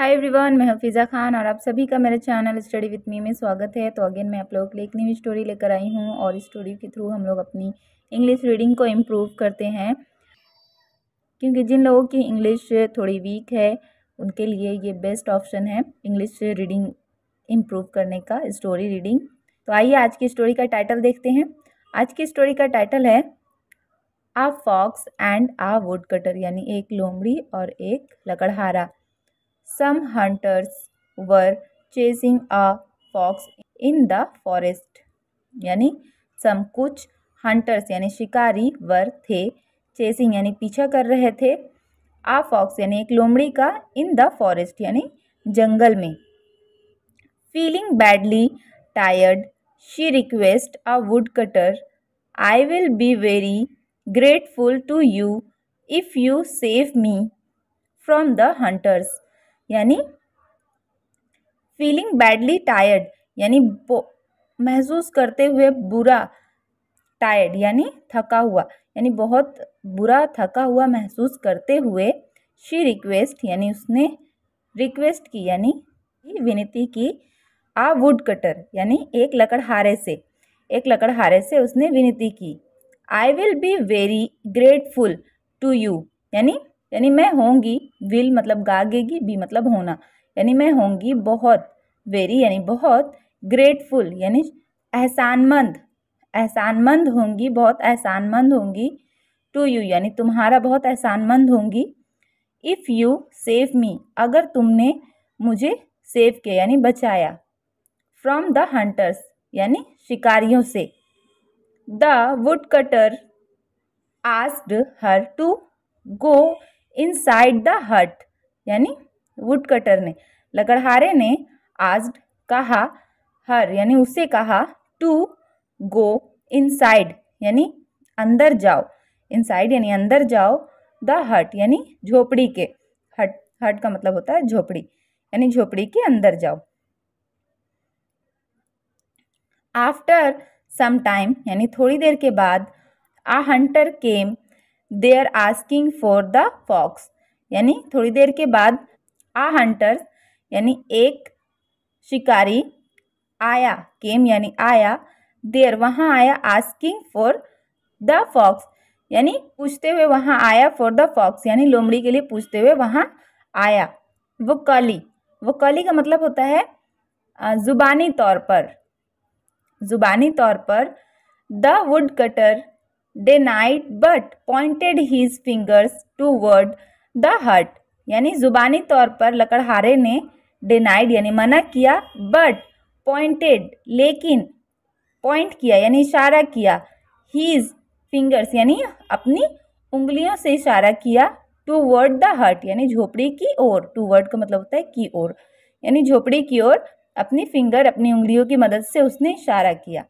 Hi everyone मैं हफीज़ा खान और आप सभी का मेरे चैनल स्टडी विथ मी में स्वागत है तो अगेन मैं आप लोगों के लिए एक नई स्टोरी लेकर आई हूँ और इस स्टोरी के थ्रू हम लोग अपनी इंग्लिश रीडिंग को इम्प्रूव करते हैं क्योंकि जिन लोगों की इंग्लिश थोड़ी वीक है उनके लिए ये बेस्ट ऑप्शन है इंग्लिश रीडिंग इम्प्रूव करने का स्टोरी रीडिंग तो आइए आज की स्टोरी का टाइटल देखते हैं आज की स्टोरी का टाइटल है a fox and a woodcutter यानी एक लोमड़ी और एक लकड़हारा Some hunters were chasing a fox in the forest. यानी some कुछ hunters यानी शिकारी वर थे chasing यानी पीछा कर रहे थे आ फॉक्स यानी एक लोमड़ी का इन द फॉरेस्ट यानी जंगल में feeling badly tired she request a woodcutter I will be very grateful to you if you save me from the hunters यानी फीलिंग बैडली टायर्ड यानी महसूस करते हुए बुरा टायर्ड यानी थका हुआ यानी बहुत बुरा थका हुआ महसूस करते हुए शी रिक्वेस्ट यानी उसने रिक्वेस्ट की यानी विनती की आ वुड कटर यानी एक लकड़हारे से एक लकड़हारे से उसने विनती की I will be very grateful to you यानी यानी मैं होंगी विल मतलब गागेगी बी मतलब होना यानी मैं होंगी बहुत वेरी यानी बहुत ग्रेटफुल यानी एहसानमंद एहसानमंद होंगी बहुत एहसानमंद होंगी टू यू यानी तुम्हारा बहुत एहसानमंद होंगी इफ़ यू सेव मी अगर तुमने मुझे सेव किया यानी बचाया फ्रॉम द हंटर्स यानी शिकारियों से the woodcutter asked her to go inside the hut यानी वुड कटर ने लकड़हारे ने आज कहा हर यानी उसे कहा टू गो इनसाइड यानी अंदर जाओ इनसाइड यानी अंदर जाओ द हट यानी झोपड़ी के हट हट का मतलब होता है झोपड़ी यानी झोपड़ी के अंदर जाओ आफ्टर सम टाइम यानी थोड़ी देर के बाद a hunter came they are asking for the fox यानी थोड़ी देर के बाद आ हंटर्स यानी एक शिकारी आया केम यानी आया देर वहाँ आया आस्किंग फॉर द फॉक्स यानी पूछते हुए वहाँ आया फॉर द फॉक्स यानी लोमड़ी के लिए पूछते हुए वहाँ आया वो कली वो कली का मतलब होता है ज़ुबानी तौर पर ज़ुबानी तौर पर the woodcutter but pointed his fingers toward the hut यानी ज़ुबानी तौर पर लकड़हारे ने डिनाइड यानी मना किया बट पॉइंटेड लेकिन पॉइंट किया यानी इशारा किया हीज फिंगर्स यानी अपनी उंगलियों से इशारा किया टू वर्ड द हट यानी झोपड़ी की ओर टू वर्ड का मतलब होता है की ओर यानी झोपड़ी की ओर अपनी फिंगर अपनी उंगलियों की मदद से उसने इशारा किया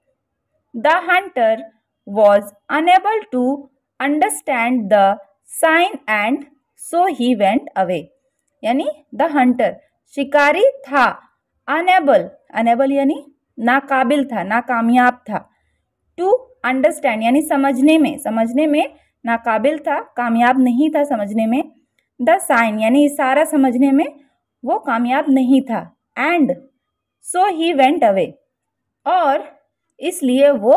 the hunter was unable to understand the sign and so he went away. यानी द हंटर शिकारी था अनेबल अनेबल यानी नाकाबिल था नाकामयाब था टू अंडरस्टैंड यानी समझने में समझने में नाकाबिल था कामयाब नहीं था समझने में द साइन यानी इशारा समझने में वो कामयाब नहीं था and so he went away और इसलिए वो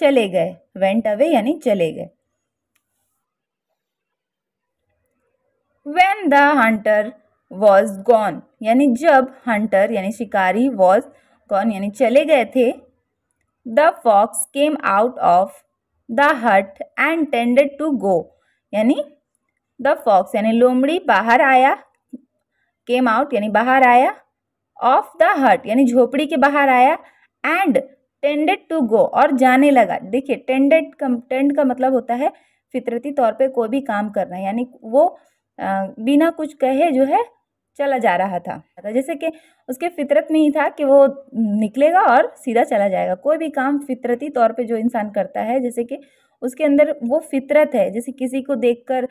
चले गए वेंट अवे यानी चले गए when the hunter was gone यानी जब हंटर यानी शिकारी वॉज गॉन यानी चले गए थे the fox came out of the hut and tended to go यानी द फॉक्स यानी लोमड़ी बाहर आया केम आउट यानी बाहर आया ऑफ द हट यानी झोपड़ी के बाहर आया एंड टेंडेड टू गो और जाने लगा देखिए टेंडेड कम टेंड का मतलब होता है फितरती तौर पे कोई भी काम करना यानी वो बिना कुछ कहे जो है चला जा रहा था जैसे कि उसके फितरत में ही था कि वो निकलेगा और सीधा चला जाएगा कोई भी काम फितरती तौर पे जो इंसान करता है जैसे कि उसके अंदर वो फितरत है जैसे किसी को देखकर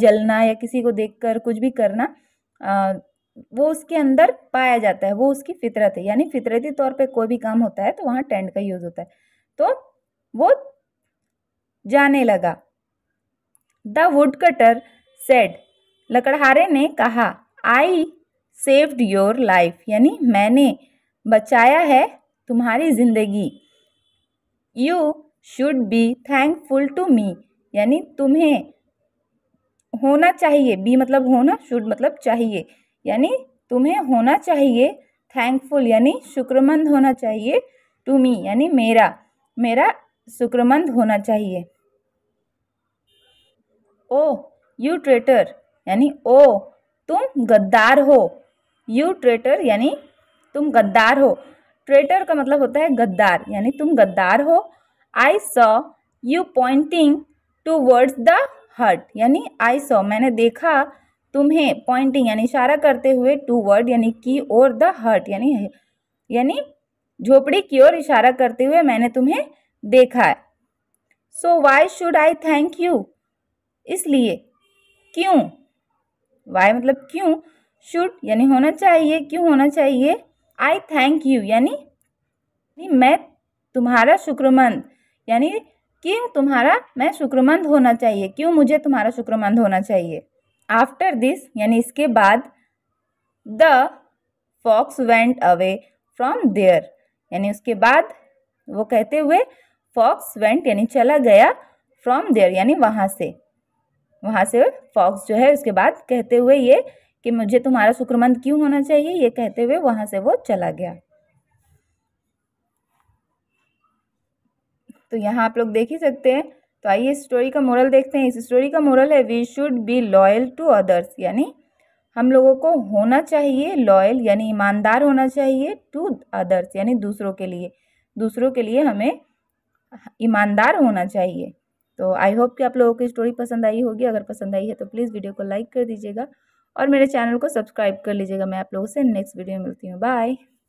जलना या किसी को देखकर कुछ भी करना वो उसके अंदर पाया जाता है वो उसकी फितरत है यानी फितरती तौर पे कोई भी काम होता है तो वहाँ टेंट का यूज़ होता है तो वो जाने लगा द वुड कटर सेड लकड़हारे ने कहा आई सेव्ड योर लाइफ यानी मैंने बचाया है तुम्हारी ज़िंदगी you should be thankful to me यानी तुम्हें होना चाहिए बी मतलब होना शुड मतलब चाहिए यानी तुम्हें होना चाहिए थैंकफुल यानी शुक्रमंद होना चाहिए टू मी यानी मेरा मेरा शुक्रमंद होना चाहिए ओ यू ट्रेटर यानी ओ तुम गद्दार हो यू ट्रेटर यानी तुम गद्दार हो ट्रेटर का मतलब होता है गद्दार यानी तुम गद्दार हो I saw you pointing towards the hurt यानी आई सॉ मैंने देखा तुम्हें पॉइंटिंग यानी इशारा करते हुए टू वर्ड यानी की और द हर्ट यानी यानी झोपड़ी की ओर इशारा करते हुए मैंने तुम्हें देखा है so why should I thank you इसलिए क्यों वाई मतलब क्यों शुड यानी होना चाहिए क्यों होना चाहिए आई थैंक यू यानी मैं तुम्हारा शुक्रमंद यानी क्यों तुम्हारा मैं शुक्रमंद होना चाहिए क्यों मुझे तुम्हारा शुक्रमंद होना चाहिए आफ्टर दिस यानी इसके बाद the fox went away from there यानी उसके बाद वो कहते हुए फॉक्स वेंट यानी चला गया फ्रॉम देयर यानी वहाँ से वहाँ से फॉक्स जो है उसके बाद कहते हुए ये कि मुझे तुम्हारा शुक्रमंद क्यों होना चाहिए ये कहते हुए वहाँ से वो चला गया तो यहाँ आप लोग देख ही सकते हैं तो आइए स्टोरी का मोरल देखते हैं इस स्टोरी का मोरल है we should be loyal to others यानी हम लोगों को होना चाहिए लॉयल यानी ईमानदार होना चाहिए टू अदर्स यानी दूसरों के लिए दूसरों के लिए हमें ईमानदार होना चाहिए तो आई होप कि आप लोगों की स्टोरी पसंद आई होगी अगर पसंद आई है तो प्लीज़ वीडियो को लाइक कर दीजिएगा और मेरे चैनल को सब्सक्राइब कर लीजिएगा मैं आप लोगों से नेक्स्ट वीडियो में मिलती हूँ बाय